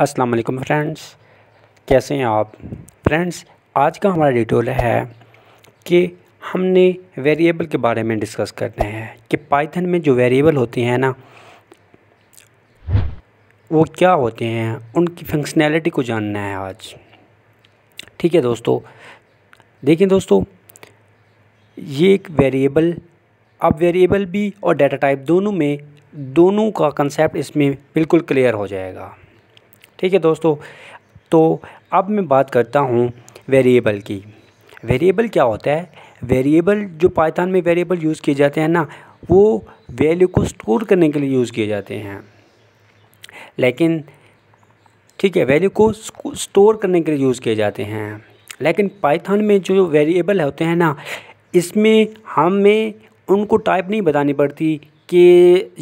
अस्सलाम वालेकुम फ्रेंड्स कैसे हैं आप फ्रेंड्स आज का हमारा डिटोल है कि हमने वेरिएबल के बारे में डिस्कस करना है कि पाइथन में जो वेरिएबल होते हैं ना वो क्या होते हैं उनकी फंक्शनैलिटी को जानना है आज ठीक है दोस्तों देखिए दोस्तों ये एक वेरिएबल अब वेरिएबल भी और डाटा टाइप दोनों में दोनों का कंसेप्ट इसमें बिल्कुल क्लियर हो जाएगा ठीक है दोस्तों तो अब मैं बात करता हूँ वेरिएबल की वेरिएबल क्या होता है वेरिएबल जो पाइथन में वेरिएबल यूज़ किए जाते हैं ना वो वैल्यू को स्टोर करने के लिए यूज़ किए जाते हैं लेकिन ठीक है वैल्यू को स्टोर करने के लिए यूज़ किए जाते हैं लेकिन पाइथन में जो वेरिएबल होते हैं ना इसमें हमें उनको टाइप नहीं बतानी पड़ती कि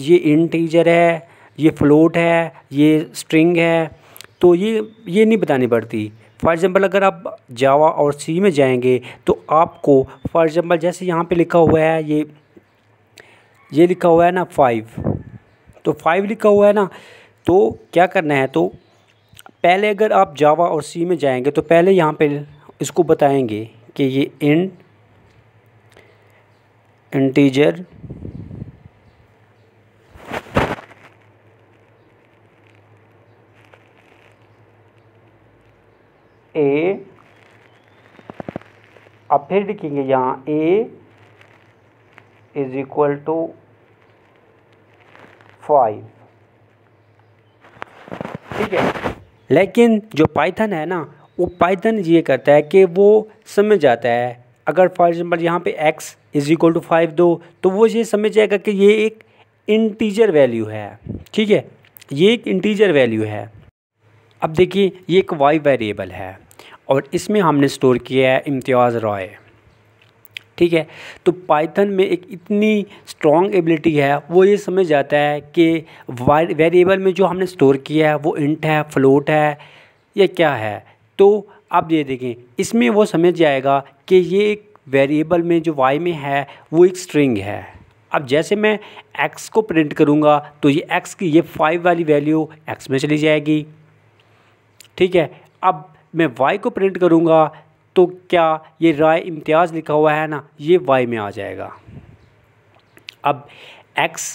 ये इंटीजर है ये फ्लोट है ये स्ट्रिंग है तो ये ये नहीं बतानी पड़ती फॉर एग्ज़ाम्पल अगर आप जावा और सी में जाएंगे तो आपको फॉर एग्ज़ाम्पल जैसे यहाँ पे लिखा हुआ है ये ये लिखा हुआ है ना फाइव तो फाइव लिखा हुआ है ना तो क्या करना है तो पहले अगर आप जावा और सी में जाएंगे तो पहले यहाँ पे इसको बताएंगे कि ये इन इंटीजर ए अब फिर लिखेंगे यहाँ a is equal to five ठीक है लेकिन जो पाइथन है ना वो पाइथन ये करता है कि वो समझ जाता है अगर फॉर एग्ज़ाम्पल यहाँ पे x is equal to five दो तो वो ये समझ जाएगा कि ये एक इंटीजर वैल्यू है ठीक है ये एक इंटीजर वैल्यू है अब देखिए ये एक वाई वेरिएबल है और इसमें हमने स्टोर किया है इम्तियाज़ रॉय ठीक है तो पाइथन में एक इतनी स्ट्रॉन्ग एबिलिटी है वो ये समझ जाता है कि वेरिएबल में जो हमने स्टोर किया है वो इंट है फ्लोट है या क्या है तो आप ये देखें इसमें वो समझ जाएगा कि ये एक वेरिएबल में जो वाई में है वो एक स्ट्रिंग है अब जैसे मैं एक्स को प्रिंट करूँगा तो ये एक्स की ये फाइव वाली वैल्यू एक्स में चली जाएगी ठीक है अब मैं वाई को प्रिंट करूँगा तो क्या ये राय इम्तियाज़ लिखा हुआ है ना ये वाई में आ जाएगा अब एक्स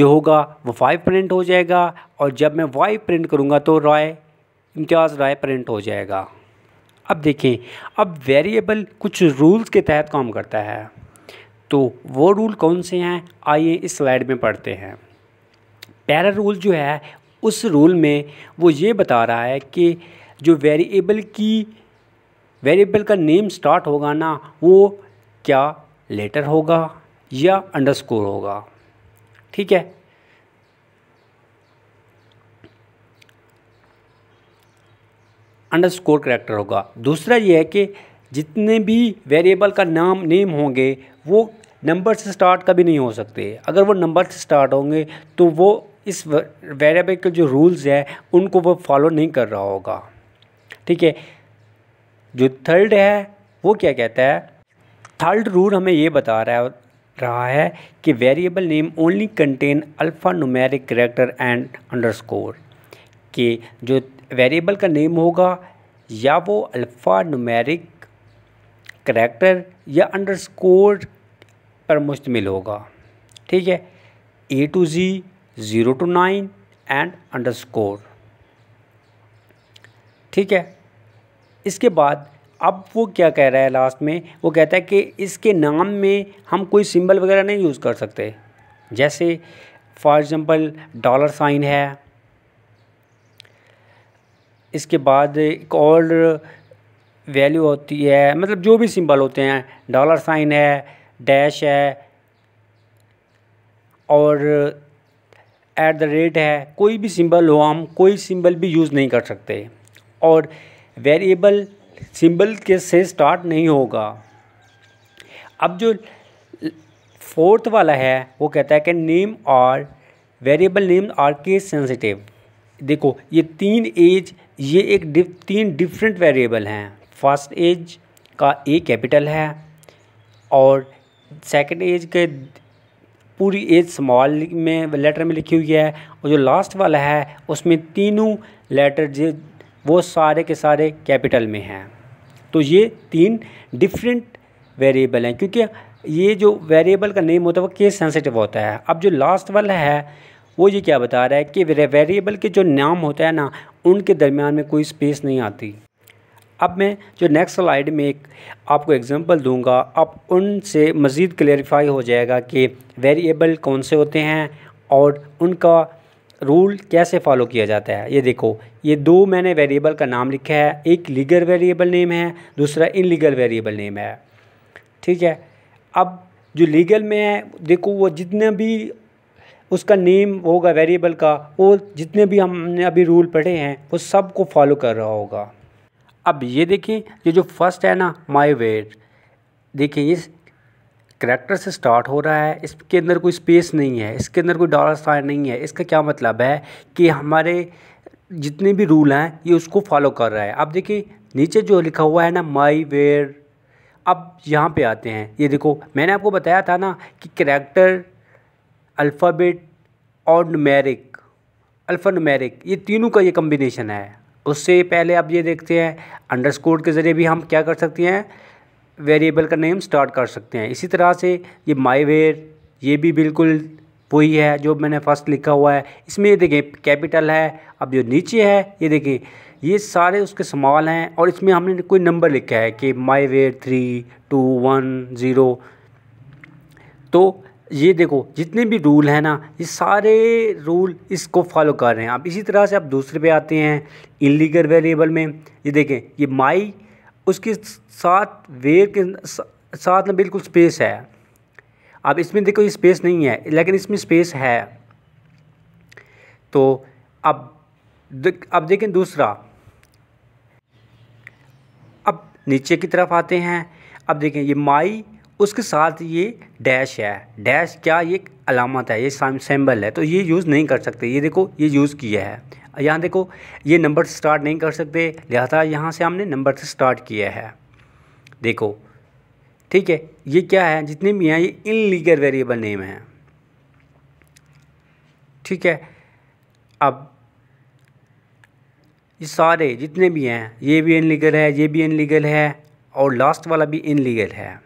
जो होगा वो वाई प्रिंट हो जाएगा और जब मैं वाई प्रिंट करूँगा तो राय इम्तियाज़ राय प्रिंट हो जाएगा अब देखें अब वेरिएबल कुछ रूल्स के तहत काम करता है तो वो रूल कौन से हैं आइए इस स्लाइड में पढ़ते हैं पहला रूल जो है उस रूल में वो ये बता रहा है कि जो वेरिएबल की वेरिएबल का नेम स्टार्ट होगा ना वो क्या लेटर होगा या अंडरस्कोर होगा ठीक है अंडरस्कोर करेक्टर होगा दूसरा ये है कि जितने भी वेरिएबल का नाम नेम होंगे वो नंबर से स्टार्ट कभी नहीं हो सकते अगर वो नंबर से स्टार्ट होंगे तो वो इस वेरिएबल के जो रूल्स हैं उनको वो फॉलो नहीं कर रहा होगा ठीक है जो थर्ड है वो क्या कहता है थर्ड रूल हमें ये बता रहा है रहा है कि variable name only contain alphanumeric character and underscore कि जो वेरिएबल का नेम होगा या वो अल्फ़ा नुमेरिक करेक्टर या अंडरस्कोर पर मुश्तमिल होगा ठीक है A to Z zero to nine and underscore ठीक है इसके बाद अब वो क्या कह रहा है लास्ट में वो कहता है कि इसके नाम में हम कोई सिंबल वगैरह नहीं यूज़ कर सकते जैसे फॉर एग्ज़ाम्पल डॉलर साइन है इसके बाद एक और वैल्यू होती है मतलब जो भी सिंबल होते हैं डॉलर साइन है डैश है और एट द रेट है कोई भी सिंबल हो हम कोई सिंबल भी यूज़ नहीं कर सकते और वेरिएबल सिंबल के से स्टार्ट नहीं होगा अब जो फोर्थ वाला है वो कहता है कि name are variable name are case sensitive देखो ये तीन एज ये एक डिफ, तीन डिफरेंट वेरिएबल हैं फर्स्ट एज का ए कैपिटल है और सेकंड एज के पूरी एज स्मॉल में लेटर में लिखी हुई है और जो लास्ट वाला है उसमें तीनों लेटर जो वो सारे के सारे कैपिटल में हैं तो ये तीन डिफरेंट वेरिएबल हैं क्योंकि ये जो वेरिएबल का नेम होता है वो केस सेंसिटिव होता है अब जो लास्ट वाला है वो ये क्या बता रहा है कि वेरिएबल के जो नाम होता है ना उनके दरमियान में कोई स्पेस नहीं आती अब मैं जो नेक्स्ट स्लाइड में एक आपको एग्जांपल दूंगा अब उनसे मज़ीद क्लेरिफाई हो जाएगा कि वेरिएबल कौन से होते हैं और उनका रूल कैसे फॉलो किया जाता है ये देखो ये दो मैंने वेरिएबल का नाम लिखा है एक लीगल वेरिएबल नेम है दूसरा इनलीगल वेरिएबल नेम है ठीक है अब जो लीगल में है देखो वो जितने भी उसका नेम होगा वेरिएबल का वो जितने भी हमने अभी रूल पढ़े हैं वो सब को फॉलो कर रहा होगा अब ये देखें ये जो फर्स्ट है ना माई वेट देखें इस करेक्टर से स्टार्ट हो रहा है इसके अंदर कोई स्पेस नहीं है इसके अंदर कोई डॉलर साइन नहीं है इसका क्या मतलब है कि हमारे जितने भी रूल हैं ये उसको फॉलो कर रहा है अब देखिए नीचे जो लिखा हुआ है ना माई वेयर अब यहाँ पे आते हैं ये देखो मैंने आपको बताया था ना कि करेक्टर अल्फ़ाबेट और नुमेरिक अल्फ़ा नुमेरिक ये तीनों का ये कम्बिनेशन है उससे पहले आप ये देखते हैं अंडरस्कोर के ज़रिए भी हम क्या कर सकते हैं वेरिएबल का नेम स्टार्ट कर सकते हैं इसी तरह से ये माईवेयर ये भी बिल्कुल वही है जो मैंने फर्स्ट लिखा हुआ है इसमें ये देखें कैपिटल है अब जो नीचे है ये देखें ये सारे उसके समाल हैं और इसमें हमने कोई नंबर लिखा है कि माई वेयर थ्री टू वन ज़ीरो तो ये देखो जितने भी रूल हैं ना ये सारे रूल इसको फॉलो कर रहे हैं आप इसी तरह से आप दूसरे पे आते हैं इनलीगल वेरिएबल में ये देखें ये माई उसके साथ वेव के साथ में बिल्कुल स्पेस है अब इसमें देखो ये स्पेस नहीं है लेकिन इसमें स्पेस है तो अब अब देखें दूसरा अब नीचे की तरफ आते हैं अब देखें ये माई उसके साथ ये डैश है डैश क्या ये अलामत है ये सिंबल है तो ये यूज़ नहीं कर सकते ये देखो ये यूज़ किया है यहाँ देखो ये नंबर स्टार्ट नहीं कर सकते लिहाजा यहाँ से हमने नंबर से स्टार्ट किया है देखो ठीक है ये क्या है जितने भी हैं ये इन लीगल वेरिएबल नेम हैं ठीक है अब ये सारे जितने भी हैं ये भी इन लीगल है ये भी इन लीगल है और लास्ट वाला भी इन लीगल है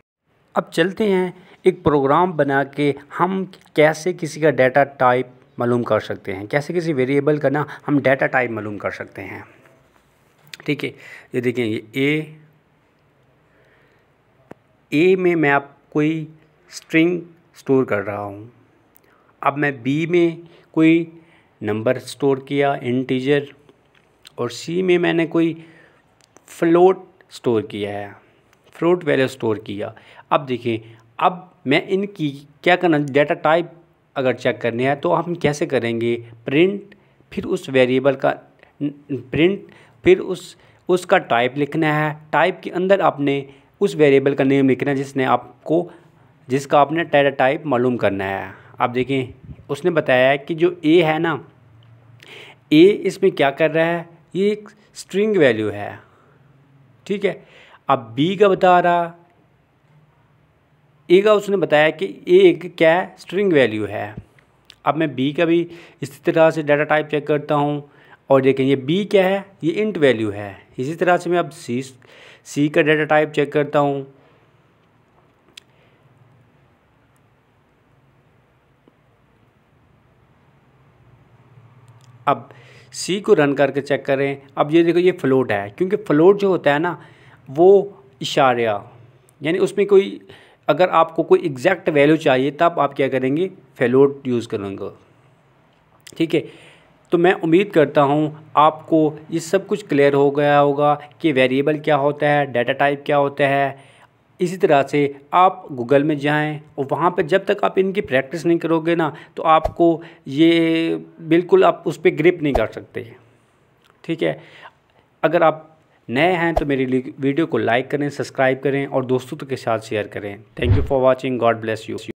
अब चलते हैं एक प्रोग्राम बना के हम कैसे किसी का डाटा टाइप मालूम कर सकते हैं कैसे किसी वेरिएबल का ना हम डाटा टाइप मालूम कर सकते हैं ठीक है ये देखें ये ए ए में मैं आप कोई स्ट्रिंग स्टोर कर रहा हूँ अब मैं बी में कोई नंबर स्टोर किया इंटीजर और सी में मैंने कोई फ्लोट स्टोर किया है फ्लोट वैल्यू स्टोर किया अब देखिए अब मैं इनकी क्या करना डाटा टाइप अगर चेक करने हैं तो हम कैसे करेंगे प्रिंट फिर उस वेरिएबल का प्रिंट फिर उस उसका टाइप लिखना है टाइप के अंदर आपने उस वेरिएबल का नेम लिखना है जिसने आपको जिसका आपने टेरा टाइप मालूम करना है आप देखें उसने बताया है कि जो ए है ना ए इसमें क्या कर रहा है ये एक स्ट्रिंग वैल्यू है ठीक है अब बी का बता रहा ए का उसने बताया कि ए एक क्या है स्ट्रिंग वैल्यू है अब मैं बी का भी इसी तरह से डाटा टाइप चेक करता हूँ और देखें ये बी क्या है ये इंट वैल्यू है इसी तरह से मैं अब सी सी का डाटा टाइप चेक करता हूँ अब सी को रन करके चेक करें अब ये देखो ये फ्लोट है क्योंकि फ्लोट जो होता है ना वो इशारा यानी उसमें कोई अगर आपको कोई एग्जैक्ट वैल्यू चाहिए तब आप क्या करेंगे फेलोड यूज़ करेंगे ठीक है तो मैं उम्मीद करता हूँ आपको ये सब कुछ क्लियर हो गया होगा कि वेरिएबल क्या होता है डाटा टाइप क्या होता है इसी तरह से आप गूगल में जाएं और वहाँ पर जब तक आप इनकी प्रैक्टिस नहीं करोगे ना तो आपको ये बिल्कुल आप उस पर ग्रिप नहीं कर सकते ठीक है अगर आप नए हैं तो मेरी वीडियो को लाइक करें सब्सक्राइब करें और दोस्तों के साथ शेयर करें thank you for watching God bless you